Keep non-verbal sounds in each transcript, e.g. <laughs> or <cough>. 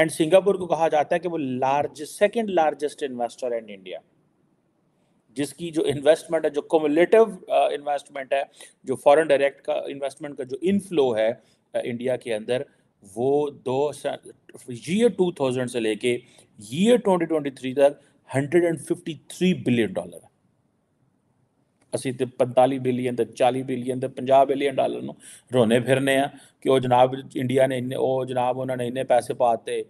And Singapore को कहा जाता है कि वो लार्ज सेकेंड लार्जेस्ट इन्वेस्टर है इन इंडिया जिसकी जो इन्वेस्टमेंट है जो कोमुलेटिव इन्वेस्टमेंट uh, है जो फॉरेन डायरेक्ट का इन्वेस्टमेंट का जो इनफ्लो है इंडिया uh, के अंदर वो दो ईयर 2000 से लेके ईयर 2023 तक 153 बिलियन डॉलर है ਅਸੀਂ ਤੇ 45 ਬਿਲੀਅਨ ਤੇ 40 ਬਿਲੀਅਨ ਤੇ 50 ਬਿਲੀਅਨ ਡਾਲਰ ਨੂੰ ਰੋਣੇ ਫਿਰਨੇ ਆ ਕਿ ਉਹ ਜਨਾਬ ਇੰਡੀਆ ਨੇ ਇੰਨੇ ਉਹ ਜਨਾਬ ਉਹਨਾਂ ਨੇ ਇੰਨੇ ਪੈਸੇ ਪਾਤੇ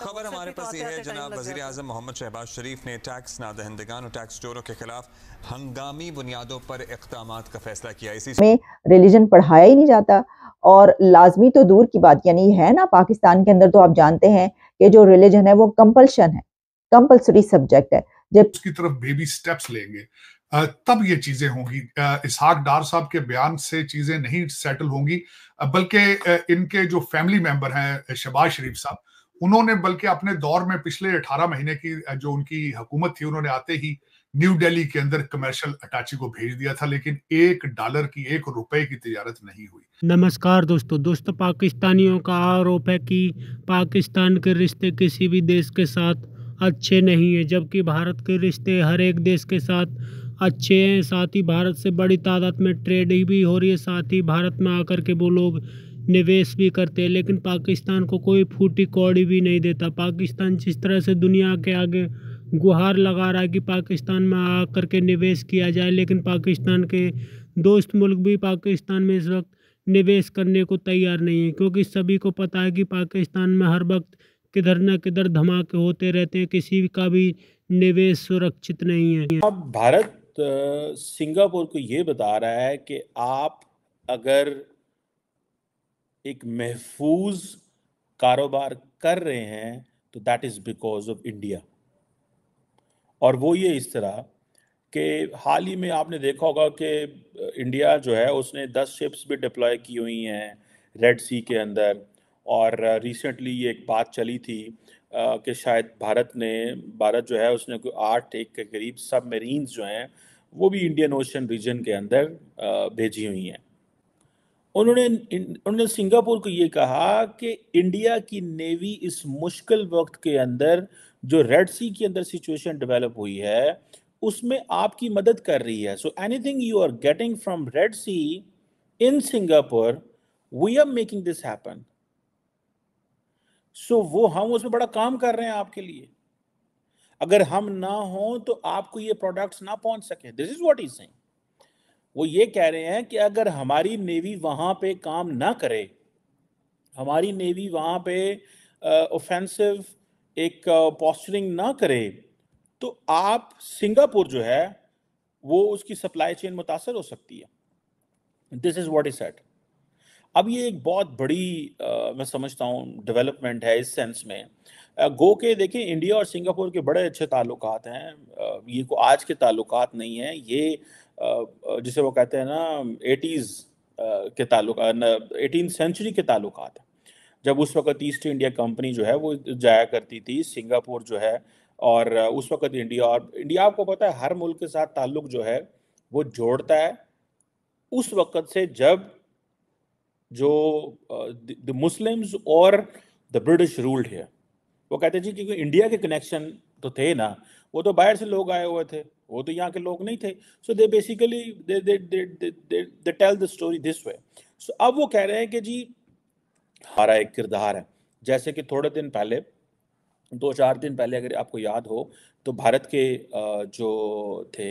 खबर हमारे पास ये है जनाब वजीर अजम मोहम्मद शहबाज शरीफ ने टैक्स नादहंदगान और टैक्स चोरों के खिलाफ हंगामी बुनियादों पर इकदाम का फैसला किया इसी में रिलीजन पढ़ाया ही नहीं जाता और लाजमी तो दूर की बात यानी है ना पाकिस्तान के अंदर तो आप जानते हैं कि जो रिलीजन है वो कंपल्शन है कंपल्सरी सब्जेक्ट है जब उसकी तरफ बेबी स्टेप्स लेंगे तब ये चीजें होंगी इसहाक डार साहब के बयान से चीजें नहीं सेटल होंगी बल्कि इनके जो फैमिली मेंबर हैं शहबाज शरीफ साहब उन्होंने बल्कि अपने दौर में पिछले 18 महीने की जो उनकी हुकूमत थी उन्होंने आते ही न्यू दिल्ली के अंदर कमर्शियल अटाची को भेज दिया था लेकिन एक डॉलर की एक रुपए की तजारत नहीं हुई नमस्कार दोस्तों दोस्तों पाकिस्तानियों का आरोप है कि पाकिस्तान के रिश्ते किसी भी देश के साथ अच्छे नहीं है जबकि भारत के रिश्ते हर एक देश के साथ अच्छे हैं साथ ही भारत से बड़ी तादाद में ट्रेड भी हो रही है साथ ही भारत में आकर के वो लोग निवेश भी करते हैं लेकिन पाकिस्तान को कोई फूटी कौड़ी भी नहीं देता पाकिस्तान जिस तरह से दुनिया के आगे गुहार लगा रहा है कि पाकिस्तान में कर के निवेश किया जाए लेकिन पाकिस्तान के दोस्त मुल्क भी पाकिस्तान में इस वक्त निवेश करने को तैयार नहीं है क्योंकि सभी को पता है कि पाकिस्तान में हर वक्त किधर न किधर धमाके होते रहते हैं किसी का भी निवेश सुरक्षित नहीं है अब भारत सिंगापुर को ये बता रहा है कि आप अगर एक महफूज कारोबार कर रहे हैं तो that is because of India और वो ये इस तरह कि हाल ही में आपने देखा होगा कि इंडिया जो है उसने 10 शिप्स भी डिप्लॉय की हुई हैं रेड सी के अंदर और रिसेंटली ये एक बात चली थी कि शायद भारत ने भारत जो है उसने कोई आठ एक के करीब सब जो हैं वो भी इंडियन ओशन रीजन के अंदर भेजी हुई हैं उन्होंने उन्होंने सिंगापुर को ये कहा कि इंडिया की नेवी इस मुश्किल वक्त के अंदर जो रेड सी के अंदर सिचुएशन डेवलप हुई है उसमें आपकी मदद कर रही है so anything you are getting from Red Sea in Singapore we are making this happen so वो हम उसमें बड़ा काम कर रहे हैं आपके लिए अगर हम ना हो तो आपको ये प्रोडक्ट्स ना पहुंच सके this is what is saying वो ये कह रहे हैं कि अगर हमारी नेवी वहां पे काम ना करे हमारी नेवी वहां पे ऑफेंसिव एक पॉस्चरिंग ना करे तो आप सिंगापुर जो है वो उसकी सप्लाई चेन मुतासर हो सकती है this is what is said अब ये एक बहुत बड़ी आ, मैं समझता हूँ डेवलपमेंट है इस सेंस में गो के देखिए इंडिया और सिंगापुर के बड़े अच्छे ताल्लुक हैं आ, ये को आज के ताल्लुक नहीं हैं ये आ, जिसे वो कहते हैं ना एटीज़ के ताल्लुक एटीन सेंचुरी के ताल्लुक हैं जब उस वक्त ईस्ट इंडिया कंपनी जो है वो जाया करती थी सिंगापुर जो है और उस वक्त इंडिया और इंडिया आपको पता है हर मुल्क के साथ ताल्लुक जो है वो जोड़ता है उस वक्त से जब जो द मुस्लिम्स और द ब्रिटिश रूल्ड है वो कहते जी क्योंकि इंडिया के कनेक्शन तो थे ना वो तो बाहर से लोग आए हुए थे वो तो यहाँ के लोग नहीं थे so they basically they tell the story this way so अब वो कह रहे हैं कि जी हमारा एक किरदार है जैसे कि थोड़े दिन पहले दो चार दिन पहले अगर आपको याद हो तो भारत के जो थे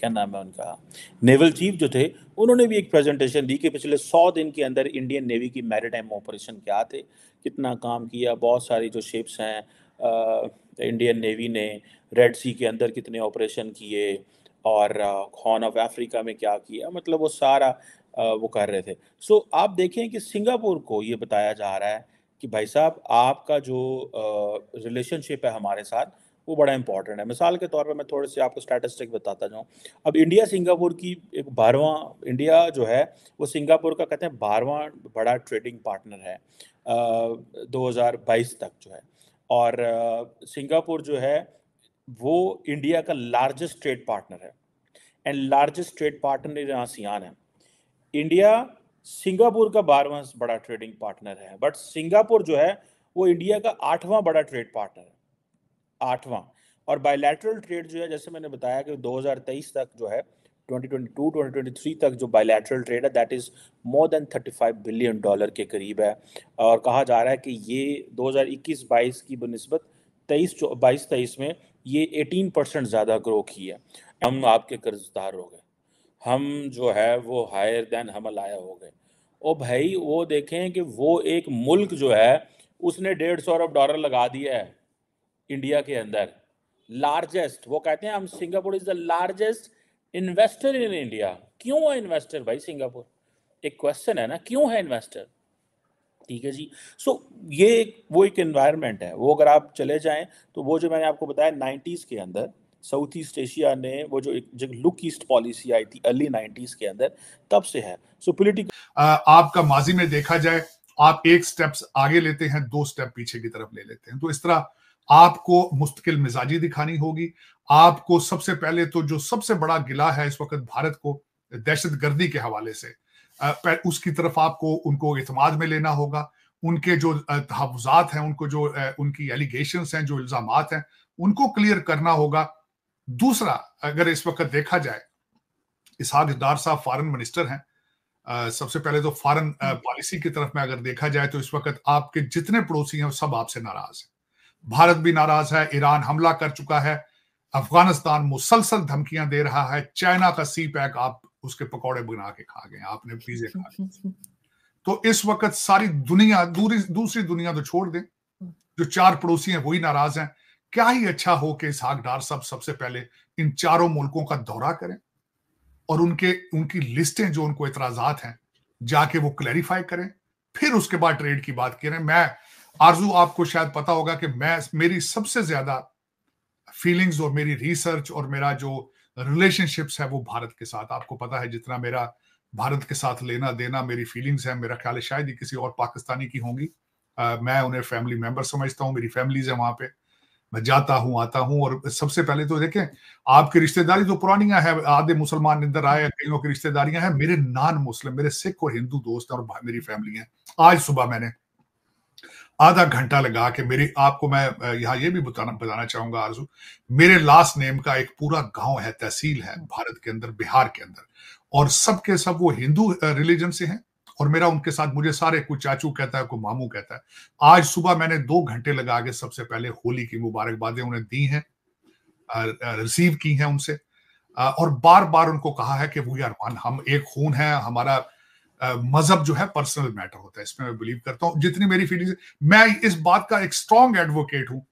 क्या नाम है उनका नेवल चीफ जो थे उन्होंने भी एक प्रेजेंटेशन दी कि पिछले सौ दिन के अंदर इंडियन नेवी की मैरिटाइम ऑपरेशन क्या थे कितना काम किया बहुत सारी जो शिप्स हैं इंडियन नेवी ने रेड सी के अंदर कितने ऑपरेशन किए और हॉर्न ऑफ अफ्रीका में क्या किया मतलब वो सारा वो कर रहे थे सो आप देखें कि सिंगापुर को ये बताया जा रहा है कि भाई साहब आपका जो रिलेशनशिप है हमारे साथ वो बड़ा इंपॉर्टेंट है मिसाल के तौर पर मैं थोड़े से आपको स्टैटिस्टिक बताता जाऊँ अब इंडिया सिंगापुर की एक बारवा इंडिया जो है वो सिंगापुर का कहते हैं बारवा बड़ा ट्रेडिंग पार्टनर है दो तक जो है और सिंगापुर जो है वो इंडिया का लार्जेस्ट ट्रेड पार्टनर है and largest trade partner ASEAN है इंडिया सिंगापुर का बारहवा बड़ा ट्रेडिंग पार्टनर है बट सिंगापुर जो है वो इंडिया का आठवां बड़ा ट्रेड पार्टनर है आठवां और बायलैटरल ट्रेड जो है जैसे मैंने बताया कि 2023 तक जो है 2022 2023 तक जो बायलैटरल ट्रेड है that is more than 35 billion dollar के करीब है और कहा जा रहा है कि ये 2021-22 की बनस्बत तेईस बाईस तेईस में ये 18 परसेंट ज़्यादा ग्रो की है हम आपके कर्जदार हो गए हम जो है वो हायर देन हम लाया हो गए ओ भाई वो देखें कि वो एक मुल्क जो है उसने डेढ़ सौ अरब डॉलर लगा दिया है इंडिया के अंदर लार्जेस्ट वो कहते हैं हम Singapore is the largest investor in India क्यों है इन्वेस्टर भाई सिंगापुर एक क्वेश्चन है ना क्यों है इन्वेस्टर ठीक है जी सो so, ये वो एक इन्वायरमेंट है वो अगर आप चले जाएं तो वो जो मैंने आपको बताया नाइन्टीज़ के अंदर साउथ ईस्ट एशिया ने वो जो एक जो लुक ईस्ट पॉलिसी आई थी अर्ली नाइनटीज के अंदर तब से है सो so, पोलिटिकल आपका माजी में देखा जाए आप एक स्टेप आगे लेते हैं दो स्टेप पीछे की तरफ ले लेते हैं तो इस तरह आपको मुस्तकिल मिजाजी दिखानी होगी आपको सबसे पहले तो जो सबसे बड़ा गिला है इस वक्त भारत को दहशत गर्दी के हवाले से उसकी तरफ आपको उनको इतमाद में लेना होगा उनके जो तहफात हैं उनको जो उनकी एलिगेशन हैं जो इल्जाम हैं उनको क्लियर करना होगा दूसरा अगर इस वक्त देखा जाए इसहाक डार साहब फॉरन मिनिस्टर हैं सबसे पहले तो फॉरन पॉलिसी हम्म। की तरफ में अगर देखा जाए तो इस वक्त आपके जितने पड़ोसी हैं सब आपसे नाराज है भारत भी नाराज है ईरान हमला कर चुका है अफगानिस्तान मुसलसल धमकियां दे रहा है चाइना का सी पैक आप उसके पकौड़े बना के खा गए आपने पीजे खा गए तो इस वक्त सारी दुनिया दूसरी दुनिया तो छोड़ दें जो चार पड़ोसी हैं वही नाराज हैं क्या ही अच्छा हो कि इसहाकडार सब सबसे पहले इन चारों मुल्कों का दौरा करें और उनके उनकी लिस्टें जो उनको इतराजात हैं जाके वो क्लैरिफाई करें फिर उसके बाद ट्रेड की बात करें मैं आरजू आपको शायद पता होगा कि मैं मेरी सबसे ज्यादा फीलिंग्स और मेरी रिसर्च और मेरा जो रिलेशनशिप्स है वो भारत के साथ आपको पता है जितना मेरा भारत के साथ लेना देना मेरी फीलिंग्स है मेरा ख्याल है शायद ही किसी और पाकिस्तानी की होंगी आ, मैं उन्हें फैमिली मेंबर समझता हूँ मेरी फैमिलीज है वहां पे मैं जाता हूं आता हूं और सबसे पहले तो देखें आपकी रिश्तेदारी तो पुरानियां है आधे मुसलमान इधर आए हम्म। कईयों की रिश्तेदारियां हैं मेरे नॉन मुस्लिम मेरे सिख और हिंदू दोस्त और मेरी फैमिली है आज सुबह मैंने आधा घंटा लगा के मेरे आपको मैं यहाँ ये भी बताना बताना चाहूंगा आरजू मेरे लास्ट नेम का एक पूरा गांव है तहसील है हम्म। भारत के अंदर बिहार के अंदर और सबके सब वो हिंदू रिलीजन से हैं और मेरा उनके साथ मुझे सारे कुछ चाचू कहता है कोई मामू कहता है आज सुबह मैंने दो घंटे लगा के सबसे पहले होली की मुबारकबादें उन्हें दी हैं रिसीव की हैं उनसे और बार बार उनको कहा है कि वी आर वन हम एक खून है हमारा मजहब जो है पर्सनल मैटर होता है इसमें मैं बिलीव करता हूँ जितनी मेरी फीलिंग मैं इस बात का एक स्ट्रॉन्ग एडवोकेट हूँ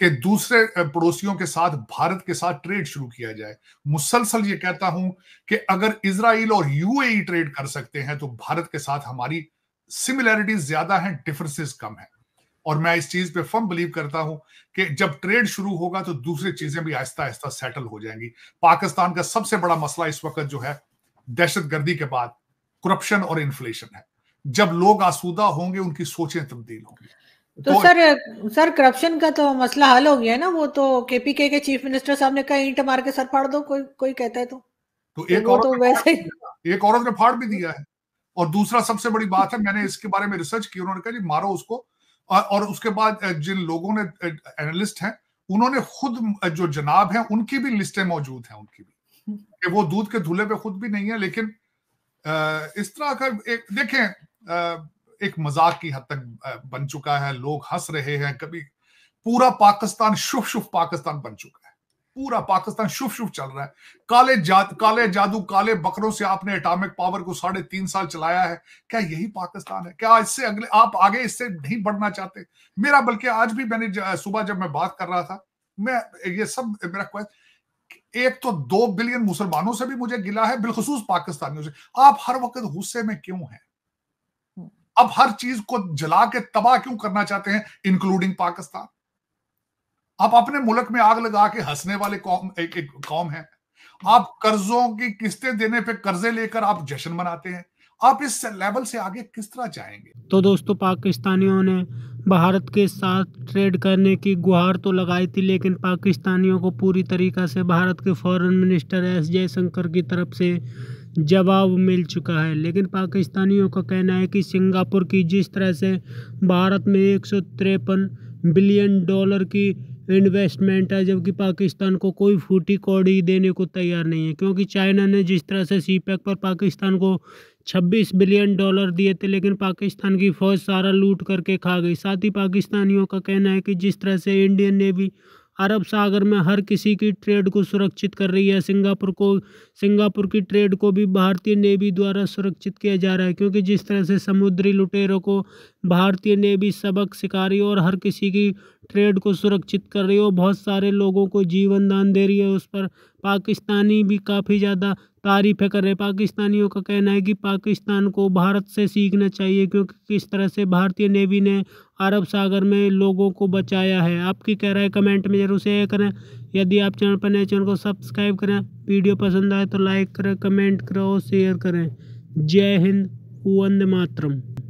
कि दूसरे पड़ोसियों के साथ भारत के साथ ट्रेड शुरू किया जाए मुसलसल ये कहता हूं कि अगर इसराइल और यूएई ट्रेड e कर सकते हैं तो भारत के साथ हमारी सिमिलैरिटीज ज्यादा हैं डिफरेंसेस कम हैं और मैं इस चीज पे फर्म बिलीव करता हूं कि जब ट्रेड शुरू होगा तो दूसरी चीजें भी आहिस्ता आहिस्ता सेटल हो जाएंगी पाकिस्तान का सबसे बड़ा मसला इस वक्त जो है दहशतगर्दी के बाद करप्शन और इन्फ्लेशन है जब लोग आसूदा होंगे उनकी सोचें तब्दील होंगी तो सर सर करप्शन का तो मसला हल हो गया है ना वो तो केपीके के चीफ मिनिस्टर साहब ने कहा ईंट मार के सर फाड़ दो कोई कोई कहता है तो तो एक औरत तो वैसे <laughs> एक औरत ने फाड़ भी दिया है और दूसरा सबसे बड़ी बात है मैंने इसके बारे में रिसर्च की उन्होंने कहा जी मारो उसको और उसके बाद जिन लोगों ने एनालिस्ट हैं उन्होंने खुद जो जनाब हैं उनकी भी लिस्टें मौजूद हैं उनकी भी कि वो दूध के धुले पे खुद भी नहीं है लेकिन इस तरह का एक देखें एक मजाक की हद तक बन चुका है लोग हंस रहे हैं कभी पूरा पाकिस्तान शुभ शुभ पाकिस्तान बन चुका है पूरा पाकिस्तान शुभ शुभ चल रहा है काले जा, काले जादू काले बकरों से आपने एटॉमिक पावर को साढ़े तीन साल चलाया है क्या यही पाकिस्तान है क्या इससे अगले आप आगे इससे नहीं बढ़ना चाहते मेरा बल्कि आज भी मैंने सुबह जब मैं बात कर रहा था मैं ये सब मेरा क्वेश्चन एक तो दो बिलियन मुसलमानों से भी मुझे गिला है बिलखसूस पाकिस्तानियों से आप हर वक्त गुस्से में क्यों हैं अब हर चीज को जला के तबाह क्यों करना चाहते हैं इंक्लूडिंग पाकिस्तान आप अपने मुल्क में आग लगा के हंसने वाले कौम एक, एक कौम है आप कर्जों की किस्तें देने पे कर्जे लेकर आप जश्न मनाते हैं आप इस लेवल से आगे किस तरह जाएंगे तो दोस्तों पाकिस्तानियों ने भारत के साथ ट्रेड करने की गुहार तो लगाई थी लेकिन पाकिस्तानियों को पूरी तरीक़ा से भारत के फॉरेन मिनिस्टर एस जयशंकर की तरफ से जवाब मिल चुका है लेकिन पाकिस्तानियों का कहना है कि सिंगापुर की जिस तरह से भारत में एक बिलियन डॉलर की इन्वेस्टमेंट है जबकि पाकिस्तान को कोई फूटी कौड़ी देने को तैयार नहीं है क्योंकि चाइना ने जिस तरह से सी पैक e पर पाकिस्तान को 26 बिलियन डॉलर दिए थे लेकिन पाकिस्तान की फ़ौज सारा लूट करके खा गई साथ ही पाकिस्तानियों का कहना है कि जिस तरह से इंडियन नेवी अरब सागर में हर किसी की ट्रेड को सुरक्षित कर रही है सिंगापुर को सिंगापुर की ट्रेड को भी भारतीय नेवी द्वारा सुरक्षित किया जा रहा है क्योंकि जिस तरह से समुद्री लुटेरों को भारतीय नेवी सबक सिखा रही और हर किसी की ट्रेड को सुरक्षित कर रही हो बहुत सारे लोगों को जीवन दान दे रही है उस पर पाकिस्तानी भी काफ़ी ज़्यादा तारीफ़ें कर रहे पाकिस्तानियों का कहना है कि पाकिस्तान को भारत से सीखना चाहिए क्योंकि किस तरह से भारतीय नेवी ने अरब सागर में लोगों को बचाया है आपकी कह रहा है कमेंट में जरूर शेयर करें यदि आप चैनल पर नए चैनल को सब्सक्राइब करें वीडियो पसंद आए तो लाइक करें कमेंट करें और शेयर करें जय हिंद वंद मातरम